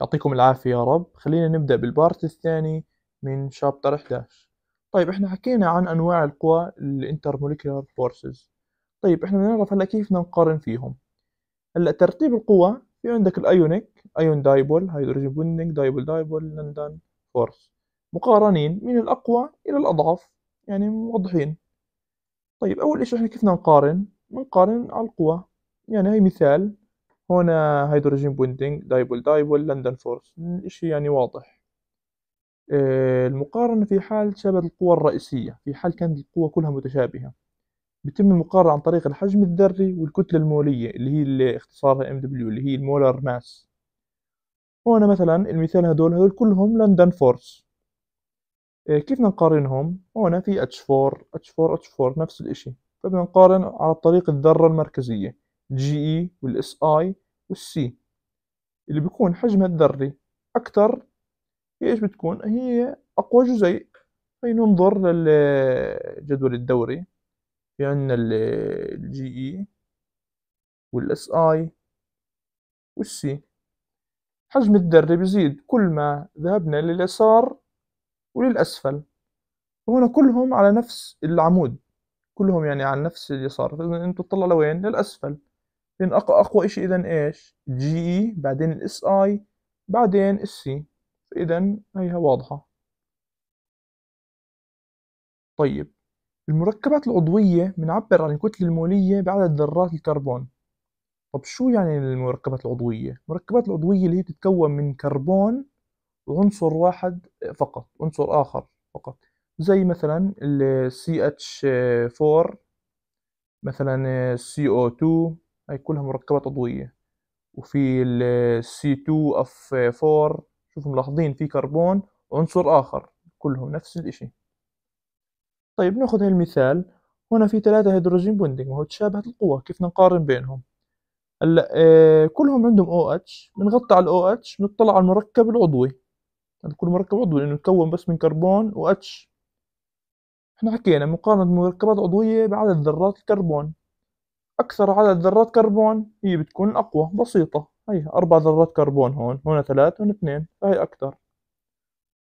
يعطيكم العافية يا رب خلينا نبدأ بالبارت الثاني من شابتر 11 طيب احنا حكينا عن أنواع القوى الانترموليكولار فورسز طيب احنا نعرف هلا كيف نقارن فيهم هلا ترتيب القوى في عندك الايونيك ايون دايبول هيدروجين بوندينج دايبول دايبول لندن فورس مقارنين من الاقوى الى الاضعف يعني موضحين طيب اول اشي احنا كيف بدنا نقارن بنقارن على القوى يعني هي مثال هنا هيدروجين بوندينج دايبول دايبول لندن فورس شيء يعني واضح آه، المقارنة في حال شبه القوى الرئيسية في حال كانت القوى كلها متشابهة بتم المقارنة عن طريق الحجم الذري والكتلة المولية اللي هي اللي اختصارها ام دبليو اللي هي المولر ماس هنا مثلا المثال هدول هدول كلهم لندن فورس آه، كيف نقارنهم هنا في H4 H4 H4 نفس الاشي فبنقارن على طريق الذرة المركزية جي اي e والاس اي والسي اللي بيكون حجمها الذري اكثر هي ايش بتكون هي اقوى جزيء هي ننظر للجدول الدوري في عندنا الجي اي e والاس اي والسي حجم الذري بيزيد كل ما ذهبنا لليسار وللأسفل وهنا كلهم على نفس العمود كلهم يعني على نفس اليسار فإذا أنتوا تطلعوا لوين للأسفل لأن أقوى, أقوى إشي إذا إيش جي إي بعدين الإس آي بعدين السي فإذا هيها واضحة طيب المركبات العضوية بنعبر عن الكتلة المولية بعدد ذرات الكربون طب شو يعني المركبات العضوية؟ المركبات العضوية اللي هي بتتكون من كربون وعنصر واحد فقط عنصر آخر فقط زي مثلا ال CH4 مثلا CO2 هاي كلها مركبات عضوية وفي ال C2 اف 4 شوفوا ملاحظين في كربون عنصر آخر كلهم نفس الإشي طيب ناخذ المثال هنا في ثلاثة هيدروجين بوندينج وهو تشابهت القوى كيف نقارن بينهم هلا آه كلهم عندهم او اتش بنغطي على الاو اتش بنطلع على المركب العضوي هذا يعني كل مركب عضوي لانه مكون بس من كربون و اتش احنا حكينا مقارنة مركبات عضوية بعدد ذرات الكربون أكثر عدد ذرات كربون هي بتكون اقوى بسيطة هي أربع ذرات كربون هون هون ثلاث هون اثنين فهي أكثر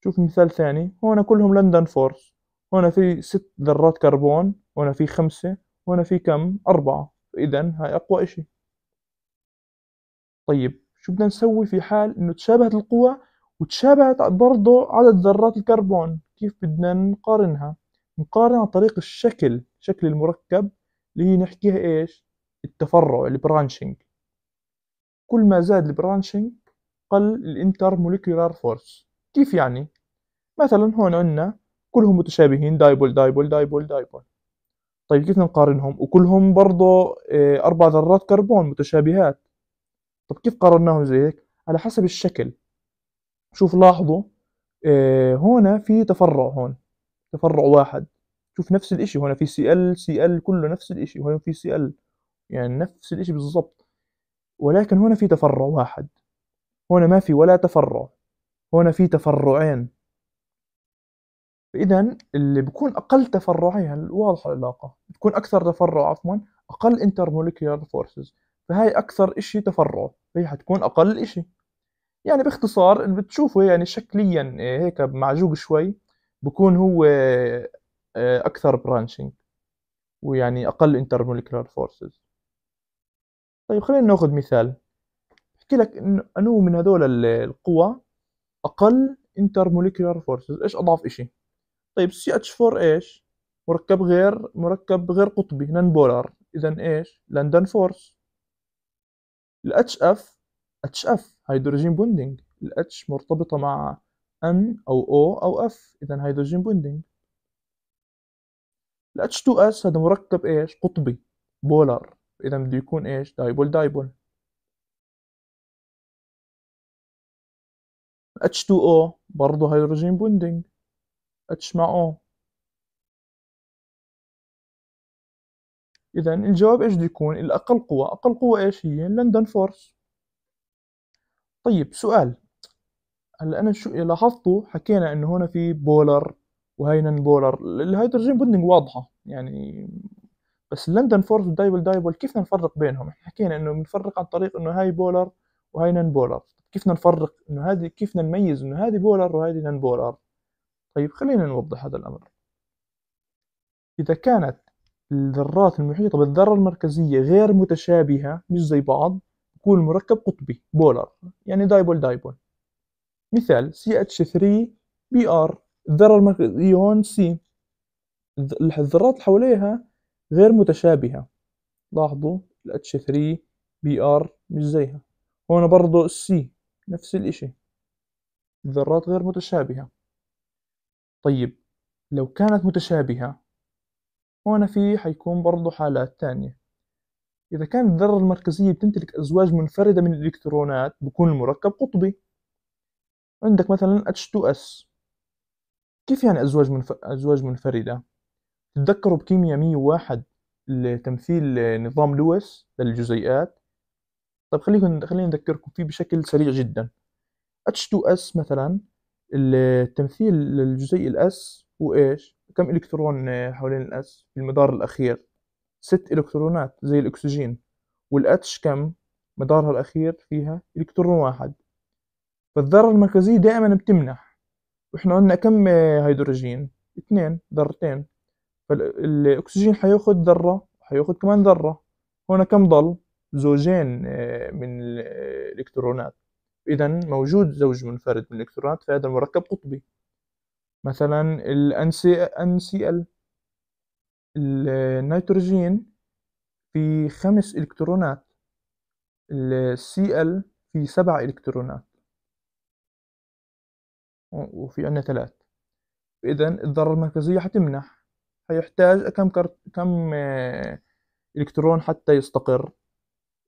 شوف مثال ثاني هون كلهم لندن فورس هنا في ست ذرات كربون هنا في خمسة هنا في كم أربعة إذا هاي أقوى إشي طيب شو بدنا نسوي في حال إنه تشابهت القوى وتشابهت برضو عدد ذرات الكربون كيف بدنا نقارنها نقارن عن طريق الشكل شكل المركب اللي هي نحكيها إيش التفرع البرانشنج كل ما زاد البرانشنج قل الانتر موليكولار فورس كيف يعني مثلا هون عندنا كلهم متشابهين دايبول دايبول دايبول دايبول طيب كيف نقارنهم وكلهم برضه آه، أربع ذرات كربون متشابهات طب كيف قارناهم زي هيك على حسب الشكل شوف لاحظوا آه، هنا في تفرع هون تفرع واحد شوف نفس الإشي هنا في سي ال سي ال كله نفس الإشي وهنا في سي ال يعني نفس الإشي بالضبط ولكن هنا في تفرع واحد هنا ما في ولا تفرع هنا في تفرعين فإذا اللي بكون أقل تفرعين واضحة العلاقة بتكون أكثر تفرع عفوا أقل intermolecular فورسز فهي أكثر إشي تفرع فهي حتكون أقل إشي يعني باختصار اللي بتشوفه يعني شكليا إيه، هيك معجوق شوي بكون هو آه، اكثر برانشنج ويعني اقل انترمولكيولار فورسز طيب خلينا ناخذ مثال احكي لك انو من هذول القوى اقل انترمولكيولار فورسز ايش اضعف اشي طيب سي اتش 4 ايش مركب غير مركب غير قطبي نان بولار اذا ايش لندن فورس الاتش اف اتش اف هيدروجين بوندينج الاتش مرتبطه مع ان او او او اف اذا هيدروجين بوندينج ال H2S هذا مركب ايش قطبي بولر اذا بده يكون ايش دايبول دايبول H2O برضه هيدروجين بوندينج H مع O إذا الجواب إيش بده يكون الأقل قوة أقل قوة إيش هي لندن فورس طيب سؤال هلا أنا شو لاحظتوا حكينا إنه هنا في بولر وهاينن بولر الهيدروجين بوندنج واضحه يعني بس اللندن فورس والدايبل دايبل كيف نفرق بينهم احنا حكينا انه بنفرق عن طريق انه هاي بولر وهاي نان بولر كيف نفرق انه هذه كيف نميز انه هذه بولر وهذه نان بولر طيب خلينا نوضح هذا الامر اذا كانت الذرات المحيطه بالذره المركزيه غير متشابهه مش زي بعض يكون المركب قطبي بولر يعني دايبول دايبول مثال CH3 BR الذرة المركزية هون سي الذرات اللي حواليها غير متشابهة لاحظوا ال H3 Br مش زيها هون برضو السي نفس الاشي ذرات غير متشابهة طيب لو كانت متشابهة هون في حيكون برضو حالات تانية إذا كانت الذرة المركزية بتمتلك أزواج منفردة من الإلكترونات بكون المركب قطبي عندك مثلا H2S كيف يعني أزواج منف... أزواج منفردة؟ تتذكروا بكيمياء 101 لتمثيل نظام لويس للجزيئات طب خليكم خليني أذكركم فيه بشكل سريع جدا H2S مثلا التمثيل للجزيء الاس هو ايش كم إلكترون حوالين الاس في المدار الأخير؟ ست إلكترونات زي الأكسجين والاتش كم؟ مدارها الأخير فيها إلكترون واحد فالذرة المركزية دائما بتمنح واحنا عندنا كم هيدروجين اثنين ذرتين فالاكسجين حياخد ذره وحياخد كمان ذره هنا كم ضل زوجين آه، من آه، الالكترونات اذا موجود زوج منفرد من الالكترونات فهذا المركب قطبي مثلا ال NCl النيتروجين آه، في خمس الكترونات ال Cl في سبع الكترونات وفي عندنا ثلاث إذا الذرة المركزية حتمنح هيحتاج كم كرت كم آه، إلكترون حتى يستقر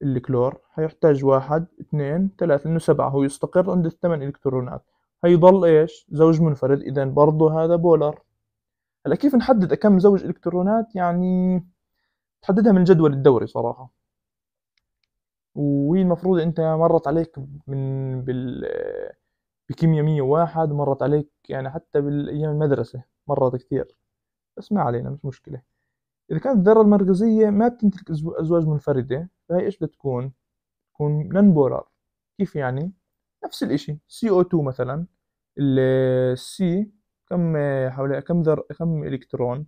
الكلور هيحتاج واحد اثنين ثلاثة لأنه سبعة هو يستقر عند الثمان إلكترونات هيضل إيش زوج منفرد إذا برضه هذا بولر هلا كيف نحدد كم زوج إلكترونات يعني تحددها من الجدول الدوري صراحة وهي المفروض أنت مرت عليك من بال آه، بكيمياء واحد مرت عليك يعني حتى بالأيام المدرسة مرت كثير بس ما علينا مش مشكلة إذا كانت الذرة المركزية ما بتمتلك أزواج منفردة فهي إيش بتكون؟ تكون نن بولار كيف يعني؟ نفس الإشي CO2 مثلا ال سي كم حوالي كم ذر كم إلكترون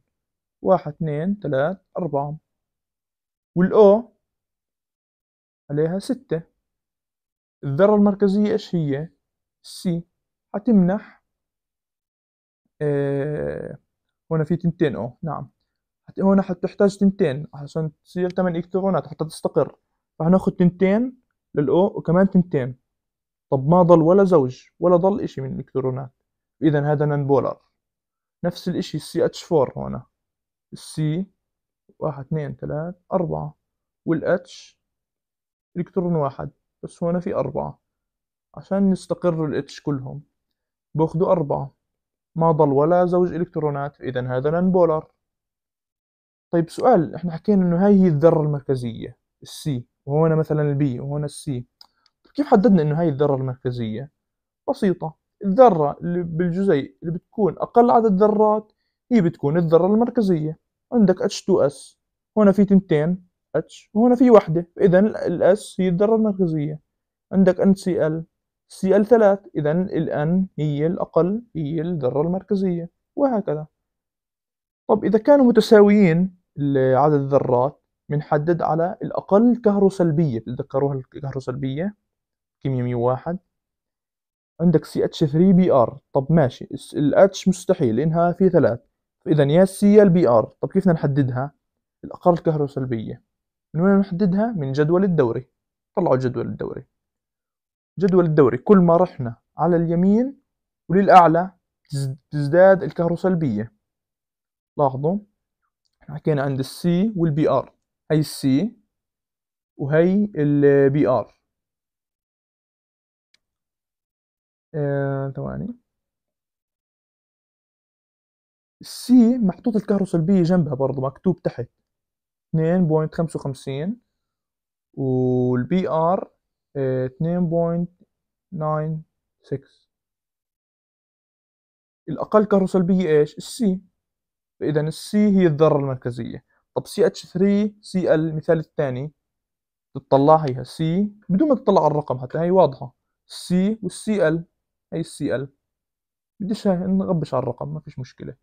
واحد اثنين ثلاث أربعة والأو عليها ستة الذرة المركزية إيش هي؟ سي حتمنح آه هنا في تنتين او نعم هنا حتحتاج تنتين عشان تصير تمن الكترونات حتى تستقر فهناخد تنتين للاو وكمان تنتين طب ما ضل ولا زوج ولا ضل اشي من الالكترونات اذا هذا نان بولر نفس الاشي السي اتش 4 هنا السي واحد اثنين ثلاث اربعة والاتش الكترون واحد بس هنا في اربعة عشان يستقروا الاتش كلهم باخذوا أربعة ما ضل ولا زوج إلكترونات إذا هذا بولر طيب سؤال احنا حكينا انه هاي هي الذرة المركزية السي وهنا مثلا البي وهنا السي طيب كيف حددنا انه هاي الذرة المركزية بسيطة الذرة اللي بالجزيء اللي بتكون أقل عدد ذرات هي بتكون الذرة المركزية عندك H2S هنا في تنتين H وهنا في واحدة إذا ال S هي الذرة المركزية عندك NCl Cl ثلاث إذا الآن هي الأقل هي الذرة المركزية وهكذا طب إذا كانوا متساويين عدد الذرات بنحدد على الأقل كهروسلبية بتتذكروها الكهروسلبية كيمياء واحد عندك CH3Br طب ماشي ال H مستحيل إنها في ثلاث إذا يا ClBr طب كيف بدنا نحددها؟ الأقل كهروسلبية من وين نحددها؟ من جدول الدوري طلعوا الجدول الدوري جدول الدوري كل ما رحنا على اليمين وللأعلى تزداد الكهروسلبية لاحظوا احنا حكينا عند السي والبي ار هي السي وهي البي ار آه، ثواني آه، السي محطوط الكهروسلبية جنبها برضه مكتوب تحت 2.55 والبي ار 2.96 الأقل كهرو سلبية إيش؟ السي فإذا السي هي الذرة المركزية طب ch 3 cl المثال الثاني تطلع هيها سي بدون ما تطلع على الرقم حتى هي واضحة السي والسي ال هي السي ال بديش هاي نغبش على الرقم ما فيش مشكلة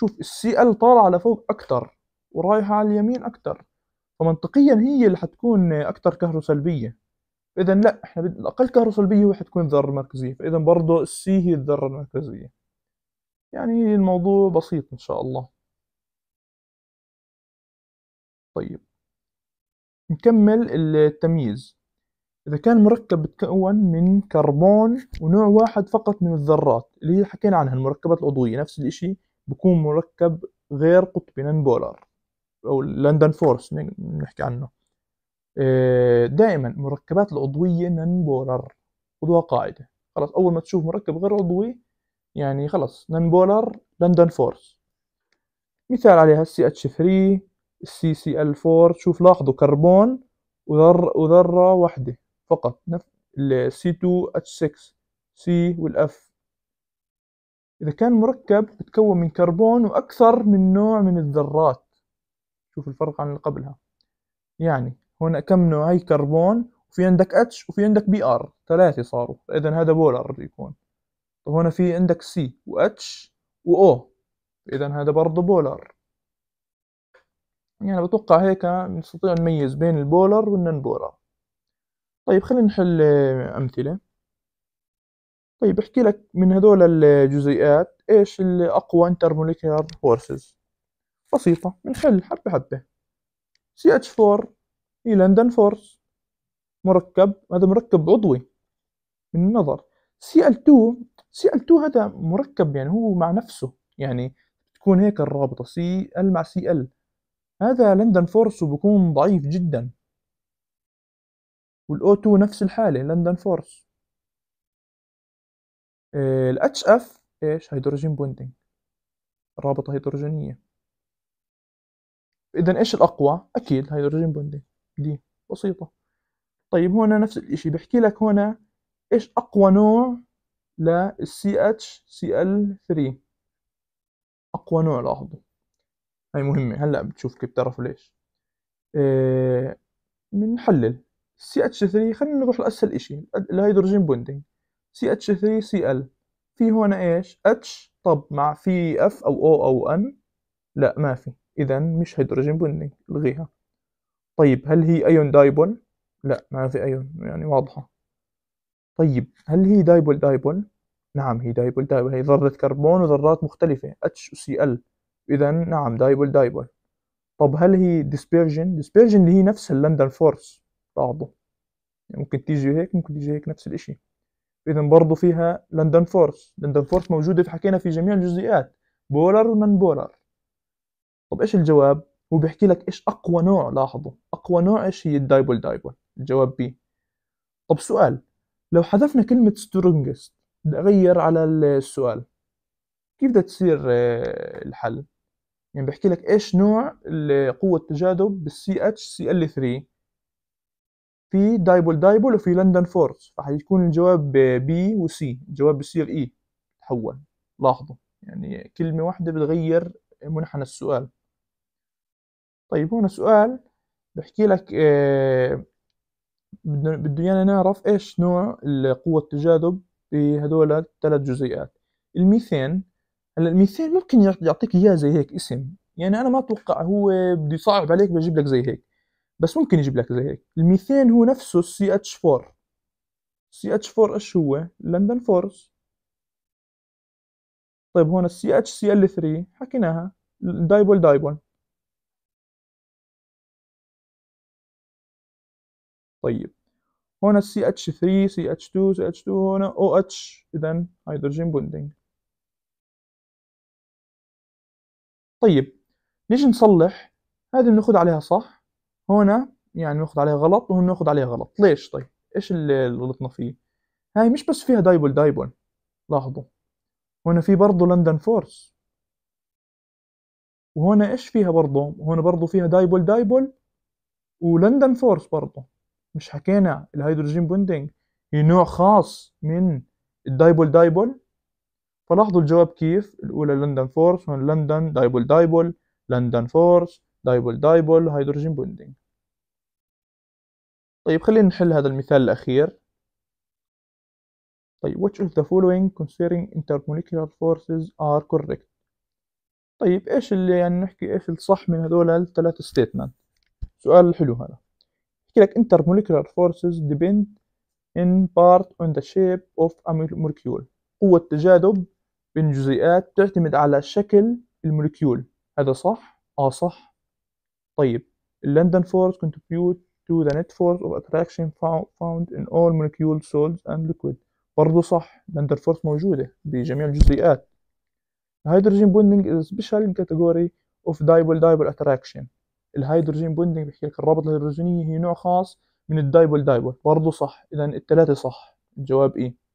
شوف السي ال طالعة لفوق أكثر ورايحة على اليمين أكثر فمنطقيا هي اللي حتكون أكثر أكتر سلبية اذا لا احنا بد... الاقل كهرباء سلبيه حتكون الذره المركزيه فاذا برضه السي هي الذره المركزيه يعني الموضوع بسيط ان شاء الله طيب نكمل التمييز إذا كان المركب بتكون من كربون ونوع واحد فقط من الذرات اللي هي حكينا عنها المركبات العضوية نفس الإشي بكون مركب غير قطبي نان بولر أو لندن فورس نحكي عنه آه، دائما المركبات العضويه بولر خذوها قاعده خلاص اول ما تشوف مركب غير عضوي يعني خلاص بولر لندن فورس مثال عليها السي اتش 3 السي سي ال 4 شوف لاحظوا كربون وذر وذره واحده فقط نفس السي 2 اتش 6 سي والاف اذا كان مركب بتكون من كربون واكثر من نوع من الذرات شوف الفرق عن اللي قبلها يعني هنا كم نوعي كربون وفي عندك اتش وفي عندك بي ار ثلاثة صاروا اذا هذا بولر بيكون طب في عندك سي واتش واو اذا هذا برضه بولر يعني بتوقع هيك نستطيع نميز بين البولر والنن بولر طيب خلينا نحل امثله طيب احكي لك من هذول الجزيئات ايش الاقوى انترموليكولار فورسز بسيطه بنحل حبه حبه CH4 لندن فورس مركب هذا مركب عضوي من النظر سي ال 2 سي ال 2 هذا مركب يعني هو مع نفسه يعني تكون هيك الرابطه سي ال مع سي ال هذا لندن فورس وبكون ضعيف جدا والاو 2 نفس الحاله لندن فورس آه، الاتش اف ايش هيدروجين بوندينج رابطه هيدروجينيه اذا ايش الاقوى اكيد هيدروجين بوندينج دي بسيطة طيب هنا نفس الإشي بحكي لك هنا إيش أقوى نوع للسي اتش سي ال 3 أقوى نوع لاحظوا هاي مهمة هلأ بتشوف كيف بتعرفوا ليش بنحلل إيه سي اتش 3 خلينا نروح لأسهل إشي الهيدروجين بوندينج سي اتش 3 سي ال في هون إيش اتش طب مع في اف أو او أو N لا ما في إذا مش هيدروجين بوندينج الغيها طيب هل هي أيون دايبول؟ لا ما في أيون يعني واضحة طيب هل هي دايبول دايبول؟ نعم هي دايبول دايبول هي ذرة كربون وذرات مختلفة ال إذا نعم دايبول دايبول طب هل هي ديسبيرجن؟ ديسبيرجن اللي هي نفس اللندن فورس بعضه يعني ممكن تيجي هيك ممكن تيجي هيك نفس الإشي إذا برضه فيها لندن فورس لندن فورس موجودة في حكينا في جميع الجزيئات بولر ونن بولر طب إيش الجواب؟ هو بيحكي لك ايش اقوى نوع لاحظوا اقوى نوع ايش هي الدايبول دايبول الجواب بي طب سؤال لو حذفنا كلمة strongest بدي أغير على السؤال كيف بدها تصير آه، الحل؟ يعني بحكي لك ايش نوع قوة تجاذب بالسي اتش سي ال 3 في دايبول دايبول وفي لندن فورس فحيكون الجواب بي وسي الجواب بصير اي e، تحول لاحظوا يعني كلمة واحدة بتغير منحنى السؤال طيب هون سؤال بحكي لك آه، بدنا بده ايانا نعرف ايش نوع قوة التجاذب بهدول الثلاث جزيئات الميثان هلا الميثان ممكن يعطيك اياه زي هيك اسم يعني انا ما اتوقع هو بده يصعب عليك بجيب لك زي هيك بس ممكن يجيب لك زي هيك الميثان هو نفسه سي اتش 4 سي اتش 4 ايش هو لندن فورس طيب هون السي اتش سي ال 3 حكيناها دايبول دايبول طيب هنا ال ch 3 ch 2 ch 2 هنا OH اذا هيدروجين بوندينج طيب نيجي نصلح هذه بناخذ عليها صح هنا يعني ناخذ عليها غلط وهنا ناخذ عليها غلط ليش طيب ايش اللي غلطنا فيه هاي مش بس فيها دايبول دايبول لاحظوا هنا في برضه لندن فورس وهنا ايش فيها برضه هنا برضه فيها دايبول دايبول ولندن فورس برضه مش حكينا الهيدروجين بوندينج هي نوع خاص من الدايبول دايبول فلاحظوا الجواب كيف الأولى لندن فورس من لندن دايبول دايبول لندن فورس دايبول دايبول هيدروجين بوندينج طيب خلينا نحل هذا المثال الأخير طيب which of the following considering intermolecular forces are correct طيب ايش اللي يعني نحكي ايش الصح من هذول الثلاث ستيتمنت سؤال حلو هذا بحكي لك intermolecular forces depend in part on the shape of a molecule قوة تجاذب بين الجزيئات تعتمد على شكل المولكيول هذا صح؟ اه صح طيب اللندن فورس contribute to the net force of attraction found in all molecule solids and liquid برضه صح اللندن فورس موجودة بجميع الجزيئات hydrogen bonding is a special category of dipole-dipole attraction الهيدروجين بوندنج بحكي لك الرابطه الهيدروجينيه هي نوع خاص من الدايبول دايبول برضه صح اذا الثلاثه صح الجواب ايه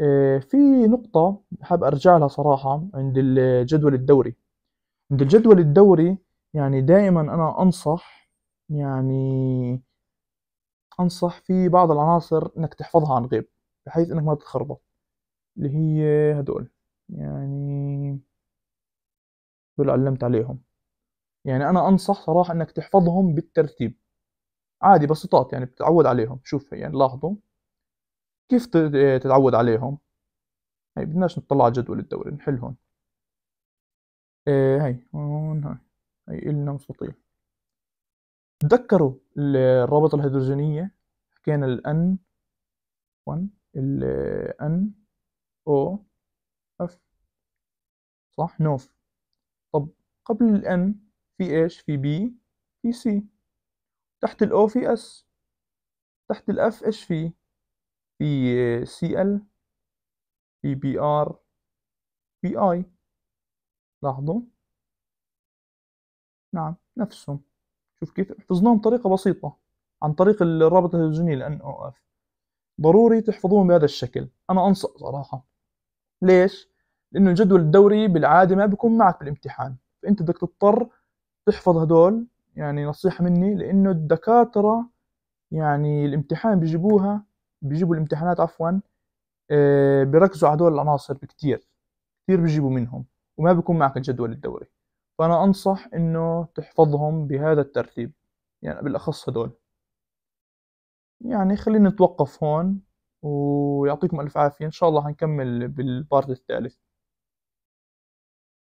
آه، في نقطة حاب أرجع لها صراحة عند الجدول الدوري عند الجدول الدوري يعني دائما أنا أنصح يعني أنصح في بعض العناصر إنك تحفظها عن غيب بحيث إنك ما تتخربط اللي هي هدول يعني هدول علمت عليهم يعني انا انصح صراحه انك تحفظهم بالترتيب عادي بسيطات يعني بتتعود عليهم شوف يعني لاحظوا كيف تتعود عليهم هاي بدناش نطلع جدول الدوري نحلهم آه، هاي هون هاي هاي إلنا مستطيل تذكروا الرابطة الهيدروجينية حكينا N 1 N O F صح نوف طب قبل N في ايش في بي في سي تحت الاو في اس تحت الاف ايش في في سي ال في بي ار في اي لاحظوا نعم نفسه شوف كيف حفظناهم بطريقة بسيطة عن طريق الرابط الهيدروجيني ال او اف ضروري تحفظوهم بهذا الشكل انا انصح صراحة ليش؟ لانه الجدول الدوري بالعادة ما بيكون معك بالامتحان فانت بدك تضطر تحفظ هدول يعني نصيحة مني لأنه الدكاترة يعني الامتحان بيجيبوها بيجيبوا الامتحانات عفوا آه، بيركزوا على هدول العناصر بكتير كتير بيجيبوا منهم وما بيكون معك الجدول الدوري فأنا أنصح إنه تحفظهم بهذا الترتيب يعني بالأخص هدول يعني خلينا نتوقف هون ويعطيكم ألف عافية إن شاء الله هنكمل بالبارت الثالث